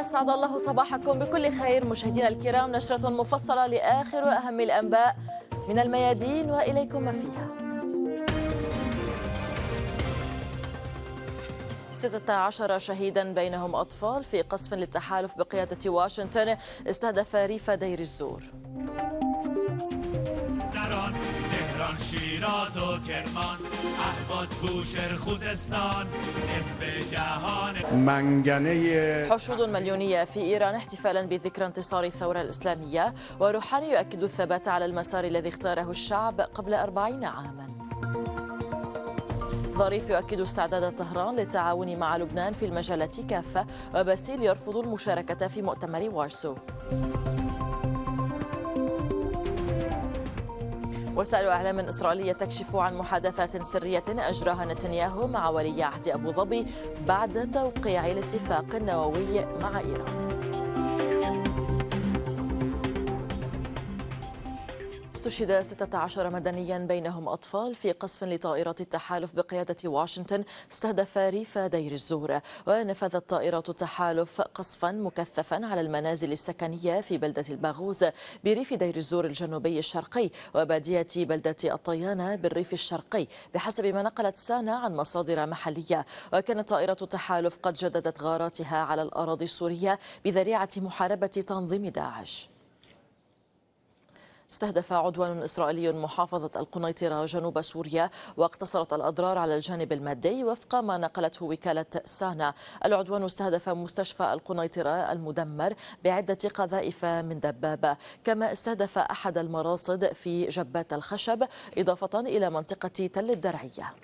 أسعد الله صباحكم بكل خير مشاهدينا الكرام نشرة مفصلة لآخر وأهم الأنباء من الميادين وإليكم ما فيها 16 شهيدا بينهم أطفال في قصف للتحالف بقيادة واشنطن استهدف ريف دير الزور شیراز و کرمان اهواز بوشهر خوزستان نصف جهان منگنه حشود مليونية في إيران احتفالا بذكرى انتصار الثورة الإسلامية وروحاني يؤكد الثبات على المسار الذي اختاره الشعب قبل أربعين عاما ظريف يؤكد استعداد طهران للتعاون مع لبنان في المجالات كافة وباسيل يرفض المشاركة في مؤتمر وارسو وسائل اعلام اسرائيليه تكشف عن محادثات سريه اجراها نتنياهو مع ولي عهد ابو ظبي بعد توقيع الاتفاق النووي مع ايران استشهد 16 مدنيا بينهم أطفال في قصف لطائرات التحالف بقيادة واشنطن استهدف ريف دير الزور ونفذت طائرات التحالف قصفا مكثفا على المنازل السكنية في بلدة الباغوز بريف دير الزور الجنوبي الشرقي وبادية بلدة الطيانة بالريف الشرقي بحسب ما نقلت سانا عن مصادر محلية وكانت طائرة التحالف قد جددت غاراتها على الأراضي السورية بذريعة محاربة تنظيم داعش استهدف عدوان إسرائيلي محافظة القنيطرة جنوب سوريا واقتصرت الأضرار على الجانب المادي وفق ما نقلته وكالة سانا العدوان استهدف مستشفى القنيطرة المدمر بعدة قذائف من دبابة كما استهدف أحد المراصد في جبات الخشب إضافة إلى منطقة تل الدرعية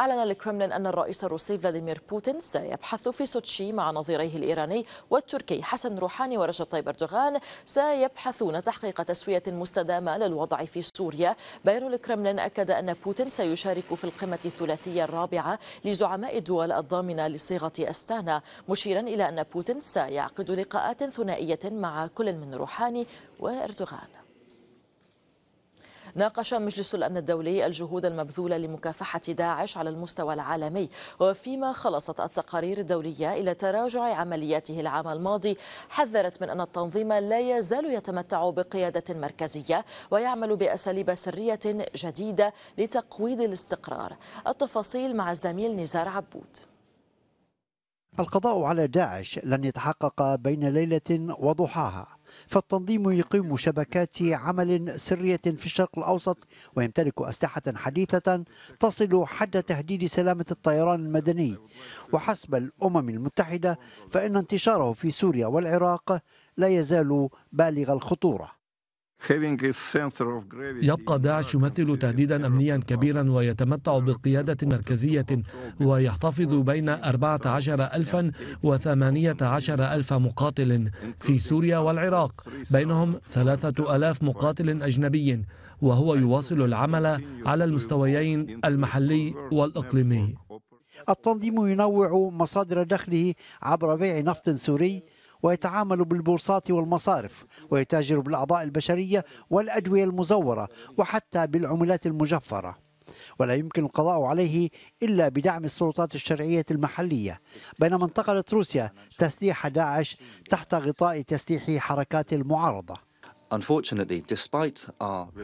أعلن الكرملين أن الرئيس الروسي فلاديمير بوتين سيبحث في سوتشي مع نظيريه الإيراني والتركي حسن روحاني ورجب طيب أردوغان سيبحثون تحقيق تسوية مستدامة للوضع في سوريا بيان الكرملين أكد أن بوتين سيشارك في القمة الثلاثية الرابعة لزعماء الدول الضامنة لصيغة أستانا مشيرا إلى أن بوتين سيعقد لقاءات ثنائية مع كل من روحاني وأردوغان ناقش مجلس الأمن الدولي الجهود المبذولة لمكافحة داعش على المستوى العالمي وفيما خلصت التقارير الدولية إلى تراجع عملياته العام الماضي حذرت من أن التنظيم لا يزال يتمتع بقيادة مركزية ويعمل بأساليب سرية جديدة لتقويض الاستقرار التفاصيل مع الزميل نزار عبود القضاء على داعش لن يتحقق بين ليلة وضحاها فالتنظيم يقيم شبكات عمل سرية في الشرق الأوسط ويمتلك أسلحة حديثة تصل حد تهديد سلامة الطيران المدني وحسب الأمم المتحدة فإن انتشاره في سوريا والعراق لا يزال بالغ الخطورة يبقى داعش يمثل تهديدا أمنيا كبيرا ويتمتع بقيادة مركزية ويحتفظ بين 14 ألفا و 18 ألف مقاتل في سوريا والعراق بينهم 3000 مقاتل أجنبي وهو يواصل العمل على المستويين المحلي والإقليمي التنظيم ينوع مصادر دخله عبر بيع نفط سوري ويتعامل بالبورصات والمصارف ويتاجر بالأعضاء البشرية والأدوية المزورة وحتى بالعملات المجفرة ولا يمكن القضاء عليه إلا بدعم السلطات الشرعية المحلية بينما انتقلت روسيا تسليح داعش تحت غطاء تسليح حركات المعارضة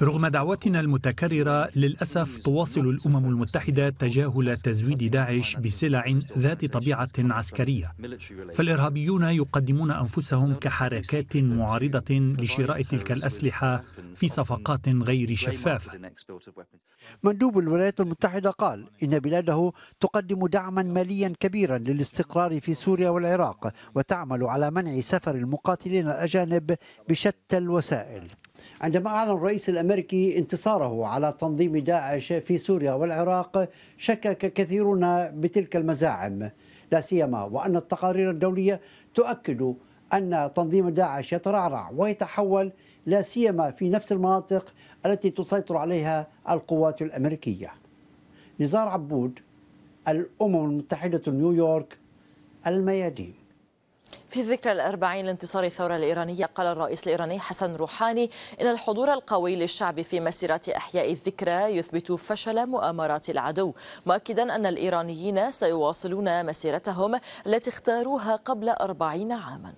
رغم دعوتنا المتكررة للأسف تواصل الأمم المتحدة تجاهل تزويد داعش بسلع ذات طبيعة عسكرية فالإرهابيون يقدمون أنفسهم كحركات معارضة لشراء تلك الأسلحة في صفقات غير شفافة مندوب الولايات المتحدة قال إن بلاده تقدم دعما ماليا كبيرا للاستقرار في سوريا والعراق وتعمل على منع سفر المقاتلين الأجانب بشتى الوسائل الوسائل عندما أعلن الرئيس الأمريكي انتصاره على تنظيم داعش في سوريا والعراق شكك كثيرون بتلك المزاعم لا سيما وأن التقارير الدولية تؤكد أن تنظيم داعش يترعرع ويتحول لا سيما في نفس المناطق التي تسيطر عليها القوات الأمريكية نزار عبود الأمم المتحدة نيويورك الميادين في ذكرى الأربعين لانتصار الثورة الإيرانية قال الرئيس الإيراني حسن روحاني إن الحضور القوي للشعب في مسيرة إحياء الذكرى يثبت فشل مؤامرات العدو مؤكدا أن الإيرانيين سيواصلون مسيرتهم التي اختاروها قبل أربعين عاماً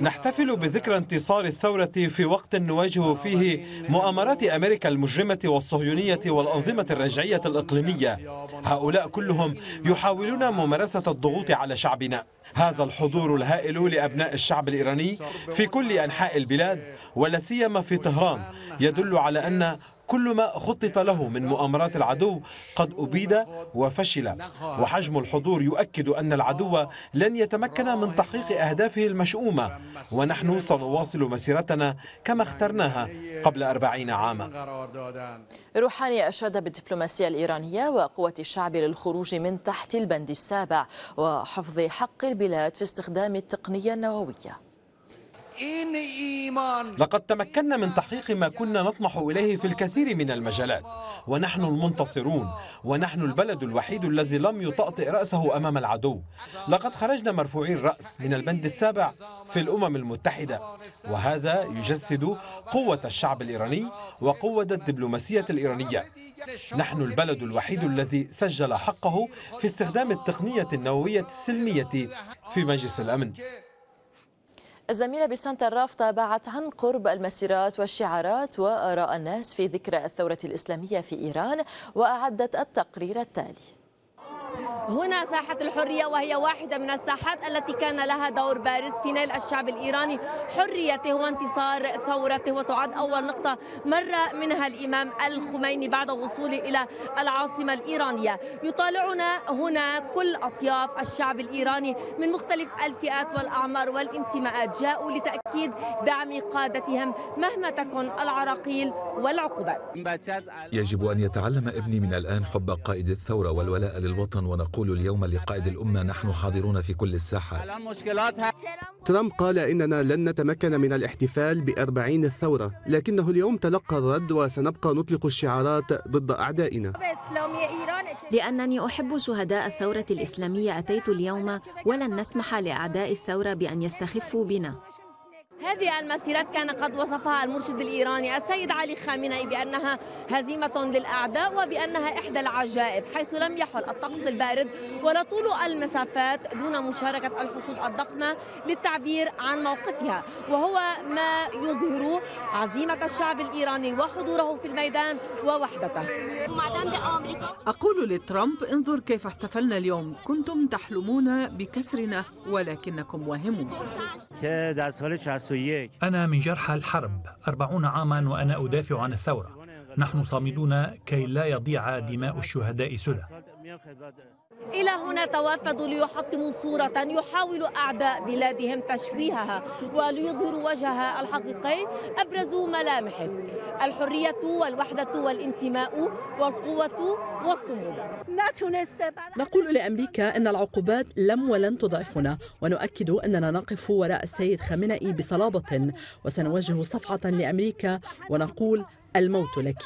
نحتفل بذكرى انتصار الثورة في وقت نواجه فيه مؤامرات أمريكا المجرمة والصهيونية والأنظمة الرجعية الإقليمية هؤلاء كلهم يحاولون ممارسة الضغوط على شعبنا هذا الحضور الهائل لأبناء الشعب الإيراني في كل أنحاء البلاد ولا سيما في طهران يدل على أن كل ما خطط له من مؤامرات العدو قد أبيد وفشل وحجم الحضور يؤكد أن العدو لن يتمكن من تحقيق أهدافه المشؤومة ونحن سنواصل مسيرتنا كما اخترناها قبل أربعين عاما روحاني أشاد بالدبلوماسية الإيرانية وقوة الشعب للخروج من تحت البند السابع وحفظ حق البلاد في استخدام التقنية النووية لقد تمكنا من تحقيق ما كنا نطمح إليه في الكثير من المجالات ونحن المنتصرون ونحن البلد الوحيد الذي لم يطأطئ رأسه أمام العدو لقد خرجنا مرفوعي الرأس من البند السابع في الأمم المتحدة وهذا يجسد قوة الشعب الإيراني وقوة الدبلوماسية الإيرانية نحن البلد الوحيد الذي سجل حقه في استخدام التقنية النووية السلمية في مجلس الأمن الزميلة بسانتا الراف تابعت عن قرب المسيرات والشعارات وآراء الناس في ذكرى الثورة الإسلامية في إيران وأعدت التقرير التالي هنا ساحة الحرية وهي واحدة من الساحات التي كان لها دور بارز في نيل الشعب الإيراني حريته وانتصار ثورته وتعد أول نقطة مر منها الإمام الخميني بعد وصوله إلى العاصمة الإيرانية يطالعنا هنا كل أطياف الشعب الإيراني من مختلف الفئات والأعمار والانتماءات جاءوا لتأكيد دعم قادتهم مهما تكن العراقيل والعقوبات يجب أن يتعلم ابني من الآن حب قائد الثورة والولاء للوطن ونقول اليوم لقائد الأمة نحن حاضرون في كل الساحات ترامب قال إننا لن نتمكن من الاحتفال بأربعين الثورة لكنه اليوم تلقى الرد وسنبقى نطلق الشعارات ضد أعدائنا لأنني أحب شهداء الثورة الإسلامية أتيت اليوم ولن نسمح لأعداء الثورة بأن يستخفوا بنا هذه المسيرات كان قد وصفها المرشد الإيراني السيد علي خامنئي بأنها هزيمة للأعداء وبأنها إحدى العجائب حيث لم يحل الطقس البارد ولا طول المسافات دون مشاركة الحشود الضخمة للتعبير عن موقفها وهو ما يظهر عزيمة الشعب الإيراني وحضوره في الميدان ووحدته أقول لترامب انظر كيف احتفلنا اليوم كنتم تحلمون بكسرنا ولكنكم وهموا أنا من جرحى الحرب أربعون عاما وأنا أدافع عن الثورة نحن صامدون كي لا يضيع دماء الشهداء سدى إلى هنا توافدوا ليحطموا صورة يحاول أعداء بلادهم تشويهها وليظهروا وجهها الحقيقي أبرز ملامحه الحرية والوحدة والانتماء والقوة والصمود نقول لأمريكا أن العقوبات لم ولن تضعفنا ونؤكد أننا نقف وراء السيد خامنئي بصلابة وسنوجه صفحة لأمريكا ونقول الموت لك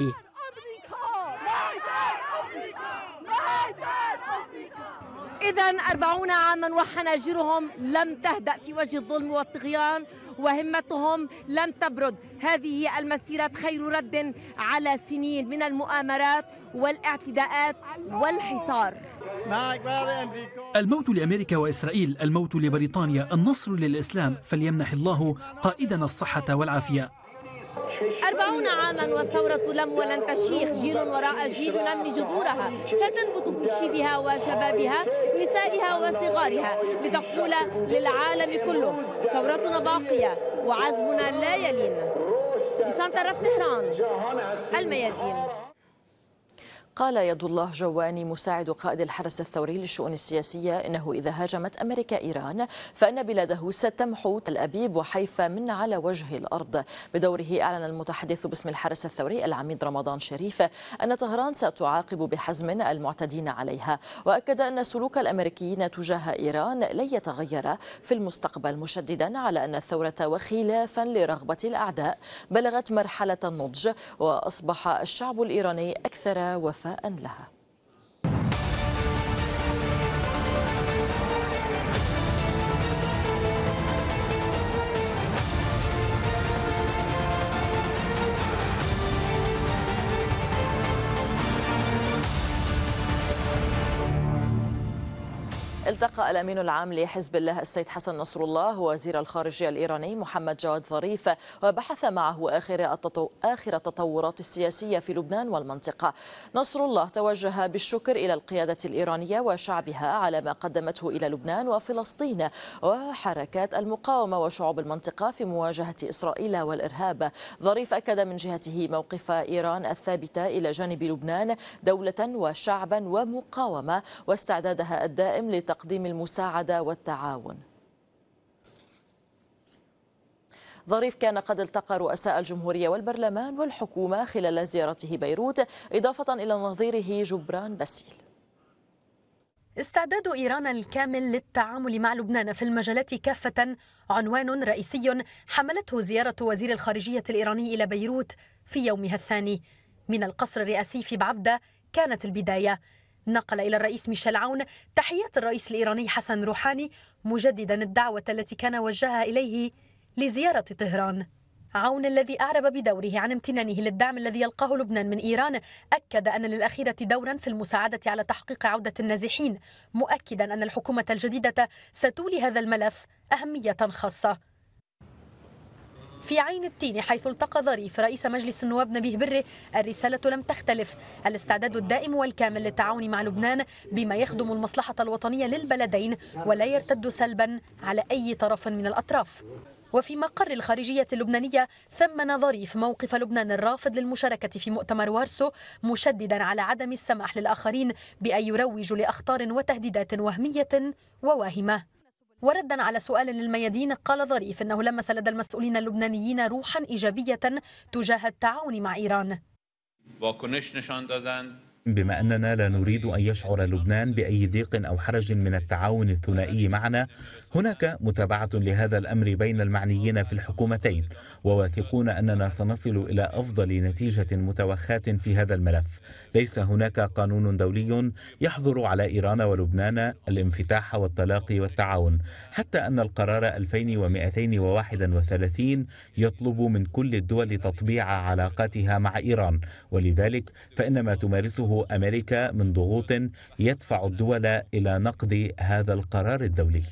إذا أربعون عاما وحناجرهم لم تهدأ في وجه الظلم والطغيان وهمتهم لم تبرد هذه المسيرات خير رد على سنين من المؤامرات والاعتداءات والحصار الموت لأمريكا وإسرائيل الموت لبريطانيا النصر للإسلام فليمنح الله قائدنا الصحة والعافية أربعون عاما والثورة لم ولن تشيخ جيل وراء جيل ينمي جذورها فتنبت في شيبها وشبابها نسائها وصغارها لتقول للعالم كله ثورتنا باقية وعزمنا لا يلين رف طهران الميادين قال يد الله جواني مساعد قائد الحرس الثوري للشؤون السياسية إنه إذا هاجمت أمريكا إيران فإن بلاده ستمحو تل أبيب وحيفا من على وجه الأرض بدوره أعلن المتحدث باسم الحرس الثوري العميد رمضان شريف أن طهران ستعاقب بحزم المعتدين عليها وأكد أن سلوك الأمريكيين تجاه إيران لن يتغير في المستقبل مشددا على أن الثورة وخلافا لرغبة الأعداء بلغت مرحلة النضج وأصبح الشعب الإيراني أكثر وفاء لها التقى الأمين العام لحزب الله السيد حسن نصر الله وزير الخارجية الإيراني محمد جواد ظريف وبحث معه آخر آخر التطورات السياسية في لبنان والمنطقة نصر الله توجه بالشكر إلى القيادة الإيرانية وشعبها على ما قدمته إلى لبنان وفلسطين وحركات المقاومة وشعوب المنطقة في مواجهة إسرائيل والإرهاب ظريف أكد من جهته موقف إيران الثابتة إلى جانب لبنان دولة وشعبا ومقاومة واستعدادها الدائم لتقديم تقديم المساعدة والتعاون ظريف كان قد التقى رؤساء الجمهورية والبرلمان والحكومة خلال زيارته بيروت إضافة إلى نظيره جبران باسيل استعداد إيران الكامل للتعامل مع لبنان في المجالات كافة عنوان رئيسي حملته زيارة وزير الخارجية الإيراني إلى بيروت في يومها الثاني من القصر الرئاسي في بعبدة كانت البداية نقل إلى الرئيس ميشيل عون تحيات الرئيس الإيراني حسن روحاني مجددا الدعوة التي كان وجهها إليه لزيارة طهران عون الذي أعرب بدوره عن امتنانه للدعم الذي يلقاه لبنان من إيران أكد أن للأخيرة دورا في المساعدة على تحقيق عودة النازحين مؤكدا أن الحكومة الجديدة ستولي هذا الملف أهمية خاصة في عين التين حيث التقى ظريف رئيس مجلس النواب نبيه بره الرسالة لم تختلف الاستعداد الدائم والكامل للتعاون مع لبنان بما يخدم المصلحة الوطنية للبلدين ولا يرتد سلبا على أي طرف من الأطراف وفي مقر الخارجية اللبنانية ثمن ظريف موقف لبنان الرافض للمشاركة في مؤتمر وارسو مشددا على عدم السماح للآخرين بأن يروجوا لأخطار وتهديدات وهمية وواهمة وردا على سؤال للميادين قال ظريف انه لمس لدى المسؤولين اللبنانيين روحا ايجابيه تجاه التعاون مع ايران واکنش نشان دادند بما أننا لا نريد أن يشعر لبنان بأي ضيق أو حرج من التعاون الثنائي معنا هناك متابعة لهذا الأمر بين المعنيين في الحكومتين وواثقون أننا سنصل إلى أفضل نتيجة متوخاة في هذا الملف ليس هناك قانون دولي يحظر على إيران ولبنان الانفتاح والتلاقي والتعاون حتى أن القرار 2231 يطلب من كل الدول تطبيع علاقاتها مع إيران ولذلك فإن ما تمارسه تواجهه أمريكا من ضغوط يدفع الدول إلى نقد هذا القرار الدولي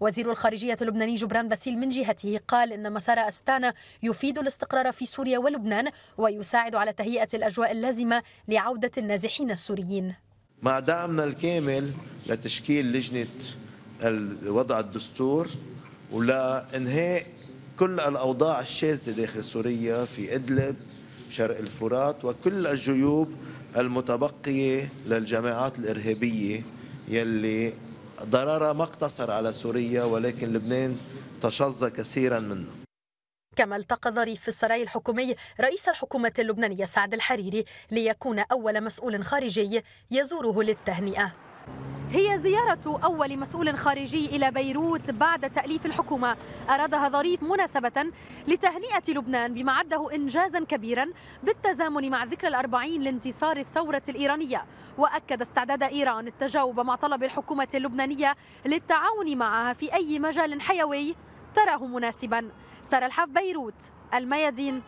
وزير الخارجية اللبناني جبران باسيل من جهته قال إن مسار أستانا يفيد الاستقرار في سوريا ولبنان ويساعد على تهيئة الأجواء اللازمة لعودة النازحين السوريين مع دعمنا الكامل لتشكيل لجنة وضع الدستور ولإنهاء كل الأوضاع الشاذة داخل سوريا في إدلب شرق الفرات وكل الجيوب المتبقية للجماعات الإرهابية يلي ضررها ما اقتصر على سوريا ولكن لبنان تشظى كثيرا منه كما التقى ظريف في السراي الحكومي رئيس الحكومة اللبنانية سعد الحريري ليكون أول مسؤول خارجي يزوره للتهنئة هي زيارة أول مسؤول خارجي إلى بيروت بعد تأليف الحكومة أرادها ظريف مناسبة لتهنئة لبنان بما عده إنجازا كبيرا بالتزامن مع ذكرى الأربعين لانتصار الثورة الإيرانية وأكد استعداد إيران التجاوب مع طلب الحكومة اللبنانية للتعاون معها في أي مجال حيوي تراه مناسبا سارة الحف بيروت الميادين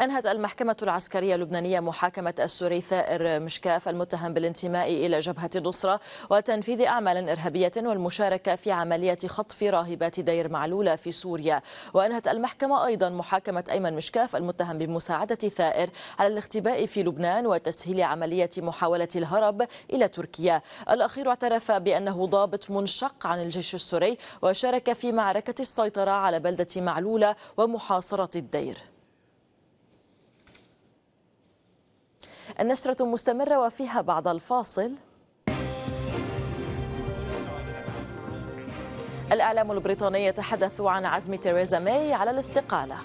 أنهت المحكمة العسكرية اللبنانية محاكمة السوري ثائر مشكاف المتهم بالانتماء إلى جبهة النصرة وتنفيذ أعمال إرهابية والمشاركة في عملية خطف راهبات دير معلولة في سوريا وأنهت المحكمة أيضا محاكمة أيمن مشكاف المتهم بمساعدة ثائر على الاختباء في لبنان وتسهيل عملية محاولة الهرب إلى تركيا الأخير اعترف بأنه ضابط منشق عن الجيش السوري وشارك في معركة السيطرة على بلدة معلولة ومحاصرة الدير النشرة مستمرة وفيها بعد الفاصل الإعلام البريطاني يتحدث عن عزم تيريزا ماي على الاستقالة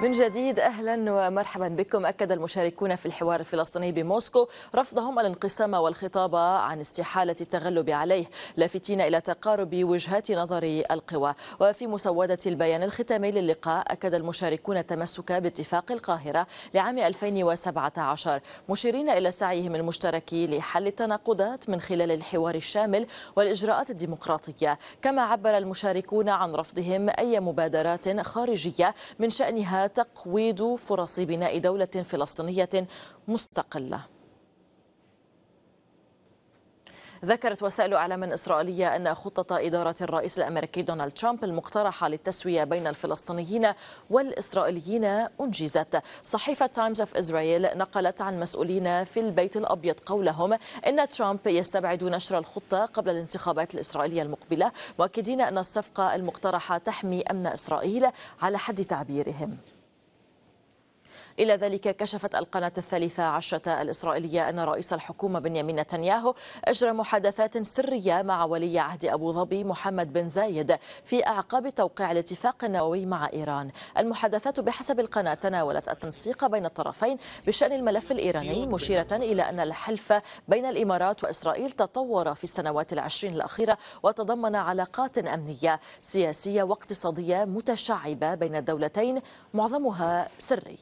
من جديد اهلا ومرحبا بكم اكد المشاركون في الحوار الفلسطيني بموسكو رفضهم الانقسام والخطاب عن استحاله التغلب عليه لافتين الى تقارب وجهات نظر القوى وفي مسوده البيان الختامي للقاء اكد المشاركون التمسك باتفاق القاهره لعام 2017 مشيرين الى سعيهم المشترك لحل التناقضات من خلال الحوار الشامل والاجراءات الديمقراطيه كما عبر المشاركون عن رفضهم اي مبادرات خارجيه من شانها تقويض فرص بناء دولة فلسطينية مستقلة ذكرت وسائل اعلام اسرائيليه ان خطه اداره الرئيس الامريكي دونالد ترامب المقترحه للتسويه بين الفلسطينيين والاسرائيليين انجزت. صحيفه تايمز اوف اسرائيل نقلت عن مسؤولين في البيت الابيض قولهم ان ترامب يستبعد نشر الخطه قبل الانتخابات الاسرائيليه المقبله مؤكدين ان الصفقه المقترحه تحمي امن اسرائيل على حد تعبيرهم. إلى ذلك كشفت القناة الثالثة عشرة الإسرائيلية أن رئيس الحكومة بنيامين نتنياهو أجرى محادثات سرية مع ولي عهد أبو ظبي محمد بن زايد في أعقاب توقيع الاتفاق النووي مع إيران المحادثات بحسب القناة تناولت التنسيق بين الطرفين بشأن الملف الإيراني مشيرة إلى أن الحلف بين الإمارات وإسرائيل تطور في السنوات العشرين الأخيرة وتضمن علاقات أمنية سياسية واقتصادية متشعبة بين الدولتين معظمها سري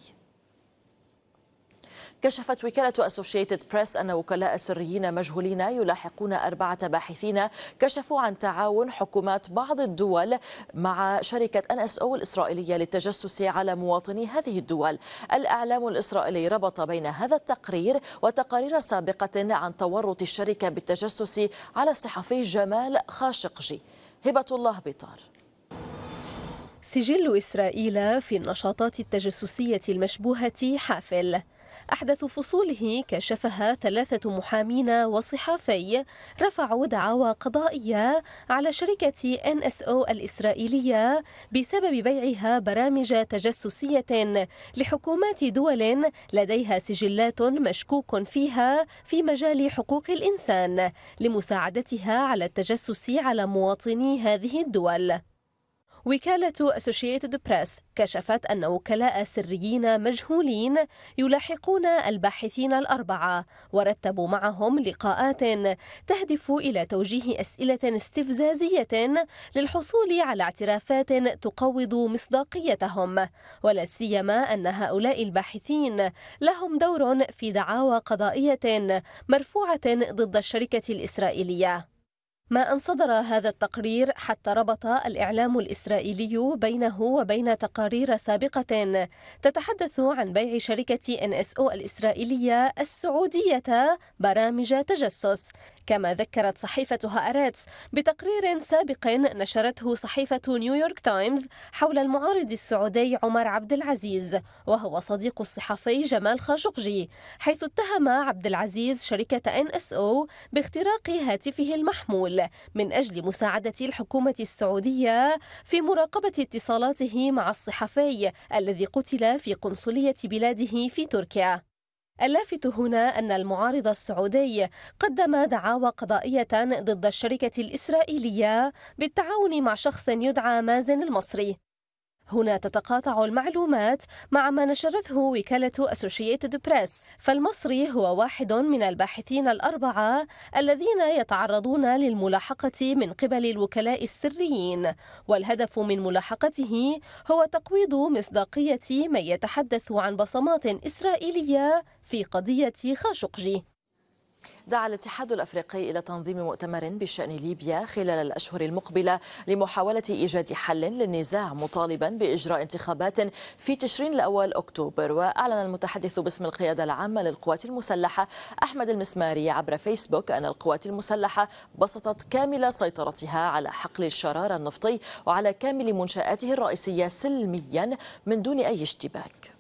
كشفت وكالة أسوشيتد بريس أن وكلاء سريين مجهولين يلاحقون أربعة باحثين كشفوا عن تعاون حكومات بعض الدول مع شركة أن أس أو الإسرائيلية للتجسس على مواطني هذه الدول الإعلام الإسرائيلي ربط بين هذا التقرير وتقارير سابقة عن تورط الشركة بالتجسس على الصحفي جمال خاشقجي هبة الله بطار سجل إسرائيل في النشاطات التجسسية المشبوهة حافل أحدث فصوله كشفها ثلاثة محامين وصحافي رفعوا دعاوى قضائية على شركة NSO الإسرائيلية بسبب بيعها برامج تجسسية لحكومات دول لديها سجلات مشكوك فيها في مجال حقوق الإنسان لمساعدتها على التجسس على مواطني هذه الدول وكالة أسوشيتد بريس كشفت أن وكلاء سريين مجهولين يلاحقون الباحثين الأربعة ورتبوا معهم لقاءات تهدف إلى توجيه أسئلة استفزازية للحصول على اعترافات تقوض مصداقيتهم ولا سيما أن هؤلاء الباحثين لهم دور في دعاوى قضائية مرفوعة ضد الشركة الإسرائيلية ما أن صدر هذا التقرير حتى ربط الإعلام الإسرائيلي بينه وبين تقارير سابقة تتحدث عن بيع شركة NSO الإسرائيلية السعودية برامج تجسس كما ذكرت صحيفة هارتس بتقرير سابق نشرته صحيفة نيويورك تايمز حول المعارض السعودي عمر عبد العزيز وهو صديق الصحفي جمال خاشقجي حيث اتهم عبد العزيز شركة ان اس او باختراق هاتفه المحمول من أجل مساعدة الحكومة السعودية في مراقبة اتصالاته مع الصحفي الذي قتل في قنصلية بلاده في تركيا اللافت هنا أن المعارض السعودي قدم دعاوى قضائية ضد الشركة الإسرائيلية بالتعاون مع شخص يدعى مازن المصري هنا تتقاطع المعلومات مع ما نشرته وكالة أسوشيتد بريس فالمصري هو واحد من الباحثين الأربعة الذين يتعرضون للملاحقة من قبل الوكلاء السريين والهدف من ملاحقته هو تقويض مصداقية من يتحدث عن بصمات إسرائيلية في قضية خاشقجي دعا الاتحاد الافريقي الى تنظيم مؤتمر بشان ليبيا خلال الاشهر المقبله لمحاوله ايجاد حل للنزاع مطالبا باجراء انتخابات في تشرين الاول اكتوبر واعلن المتحدث باسم القياده العامه للقوات المسلحه احمد المسماري عبر فيسبوك ان القوات المسلحه بسطت كامل سيطرتها على حقل الشرار النفطي وعلى كامل منشاته الرئيسيه سلميا من دون اي اشتباك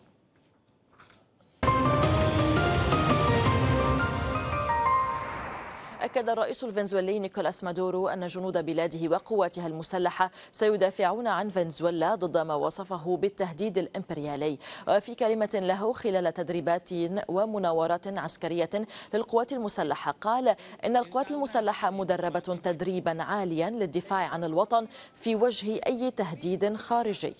أكد الرئيس الفنزويلي نيكولاس مادورو أن جنود بلاده وقواتها المسلحة سيدافعون عن فنزويلا ضد ما وصفه بالتهديد الإمبريالي وفي كلمة له خلال تدريبات ومناورات عسكرية للقوات المسلحة قال إن القوات المسلحة مدربة تدريبا عاليا للدفاع عن الوطن في وجه أي تهديد خارجي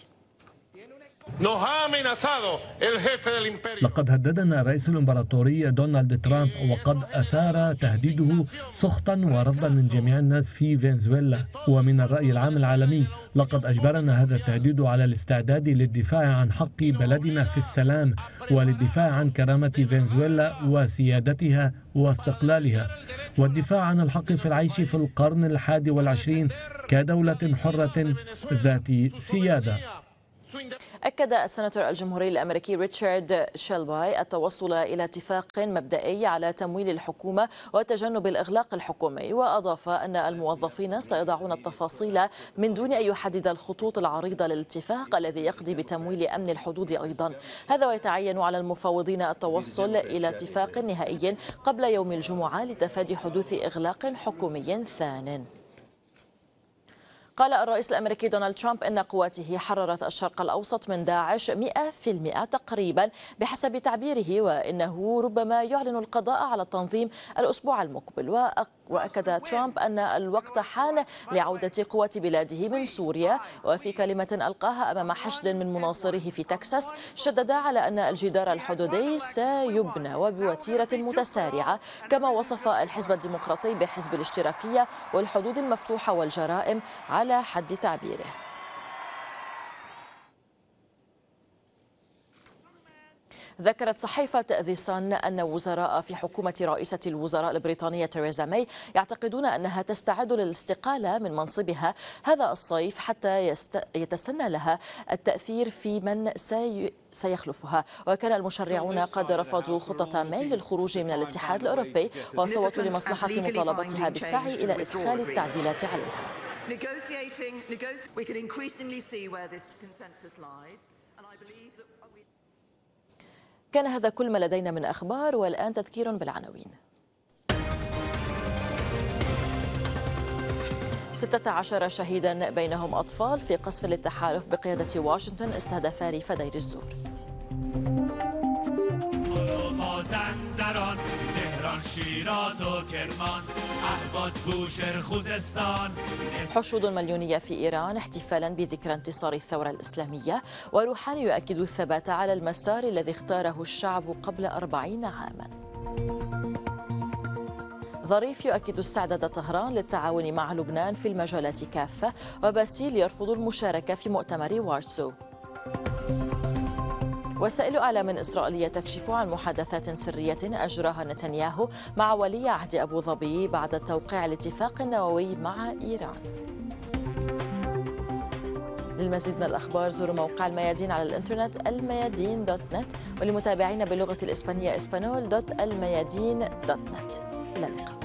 لقد هددنا رئيس الامبراطورية دونالد ترامب وقد أثار تهديده سخطا ورفضا من جميع الناس في فنزويلا ومن الرأي العام العالمي لقد أجبرنا هذا التهديد على الاستعداد للدفاع عن حق بلدنا في السلام وللدفاع عن كرامة فنزويلا وسيادتها واستقلالها والدفاع عن الحق في العيش في القرن الحادي والعشرين كدولة حرة ذات سيادة أكد السناتور الجمهوري الأمريكي ريتشارد شيلباي التوصل إلى اتفاق مبدئي على تمويل الحكومة وتجنب الإغلاق الحكومي وأضاف أن الموظفين سيضعون التفاصيل من دون أن يحدد الخطوط العريضة للاتفاق الذي يقضي بتمويل أمن الحدود أيضا هذا ويتعين على المفاوضين التوصل إلى اتفاق نهائي قبل يوم الجمعة لتفادي حدوث إغلاق حكومي ثان قال الرئيس الأمريكي دونالد ترامب أن قواته حررت الشرق الأوسط من داعش 100% تقريبا بحسب تعبيره وإنه ربما يعلن القضاء على التنظيم الأسبوع المقبل وأكد ترامب أن الوقت حان لعودة قوة بلاده من سوريا وفي كلمة ألقاها أمام حشد من مناصره في تكساس شدد على أن الجدار الحدودي سيبنى وبوتيرة متسارعة كما وصف الحزب الديمقراطي بحزب الاشتراكية والحدود المفتوحة والجرائم على على حد تعبيره ذكرت صحيفة ذي صن أن وزراء في حكومة رئيسة الوزراء البريطانية تيريزا ماي يعتقدون أنها تستعد للاستقالة من منصبها هذا الصيف حتى يست... يتسنى لها التأثير في من سي... سيخلفها وكان المشرعون قد رفضوا خطة ماي للخروج من الاتحاد الأوروبي وصوتوا لمصلحة مطالبتها بالسعي إلى إدخال التعديلات عليها Negotiating, negoti we can increasingly see where this consensus lies, and I believe that we... كان هذا كل ما لدينا من أخبار والآن تذكير بالعناوين 16 شهيدا بينهم أطفال في قصف للتحالف بقيادة واشنطن استهدف ريف دير الزور اهواز خوزستان حشود مليونية في إيران احتفالا بذكرى انتصار الثورة الإسلامية وروحاني يؤكد الثبات على المسار الذي اختاره الشعب قبل أربعين عاما ظريف يؤكد استعداد طهران للتعاون مع لبنان في المجالات كافة وباسيل يرفض المشاركة في مؤتمر وارسو وسائل أعلام إسرائيلية تكشف عن محادثات سرية أجراها نتنياهو مع ولي عهد أبو ظبي بعد توقيع الاتفاق النووي مع إيران للمزيد من الأخبار زوروا موقع الميادين على الإنترنت الميادين دوت نت ولمتابعينا باللغه الإسبانية اسبانول دوت الميادين دوت نت إلى اللقاء